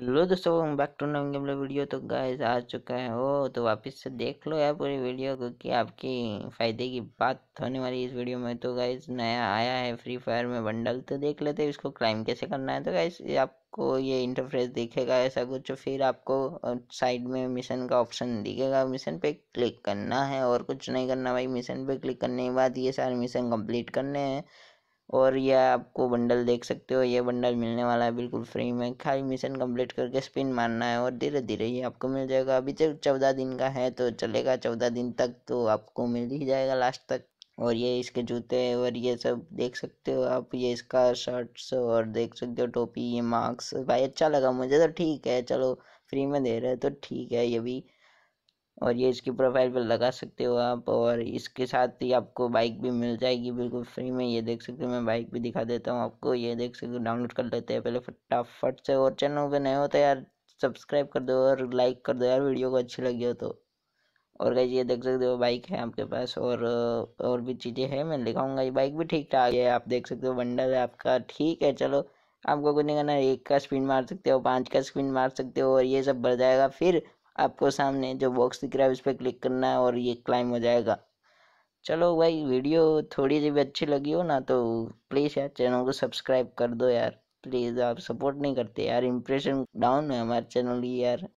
hello दोस्तों back to नवीन गमले video तो गाइस आ चुका है ओ तो वापस से देख लो यार पूरी वीडियो क्योंकि आपकी फ़ायदे की बात होने वाली इस वीडियो में तो गाइस नया आया है फ्री फायर में बंडल तो देख लेते हैं इसको क्लाइम कैसे करना है तो गाइस आपको ये इंटरफेस दिखेगा ऐसा कुछ फिर आपको साइड में मिशन का ऑप्शन दिखेगा मिशन पे क्लिक करना है और कुछ नहीं करना भाई मिशन पे क्लिक करने के बाद ये सारे मिशन कम्प्लीट करने हैं और यह आपको बंडल देख सकते हो ये बंडल मिलने वाला है बिल्कुल फ्री में खाली मिशन कंप्लीट करके स्पिन मारना है और धीरे धीरे ये आपको मिल जाएगा अभी तक चौदह दिन का है तो चलेगा चौदह दिन तक तो आपको मिल ही जाएगा लास्ट तक और ये इसके जूते और ये सब देख सकते हो आप ये इसका शर्ट्स और देख सकते हो टोपी ये मास्क भाई अच्छा लगा मुझे तो ठीक है चलो फ्री में दे रहे तो ठीक है ये भी और ये इसकी प्रोफाइल पर लगा सकते हो आप और इसके साथ ही आपको बाइक भी मिल जाएगी बिल्कुल फ्री में ये देख सकते हो मैं बाइक भी दिखा देता हूँ आपको ये देख सकते हो डाउनलोड कर लेते हैं पहले फटाफट से और चैनल पर नए होते तो यार सब्सक्राइब कर दो और लाइक कर दो यार वीडियो को अच्छी लगी हो तो और कहीं ये देख सकते हो बाइक है आपके पास और और भी चीज़ें हैं मैं दिखाऊंगा ये बाइक भी ठीक ठाक है आप देख सकते हो बंडल है आपका ठीक है चलो आपको कुछ नहीं करना एक का स्पिन मार सकते हो पाँच का स्पिन मार सकते हो और ये सब बढ़ जाएगा फिर आपको सामने जो बॉक्स दिख रहा है उस पर क्लिक करना है और ये क्लाइम हो जाएगा चलो भाई वीडियो थोड़ी सी भी अच्छी लगी हो ना तो प्लीज़ यार चैनल को सब्सक्राइब कर दो यार प्लीज़ आप सपोर्ट नहीं करते यार इम्प्रेशन डाउन है हमारे चैनल की यार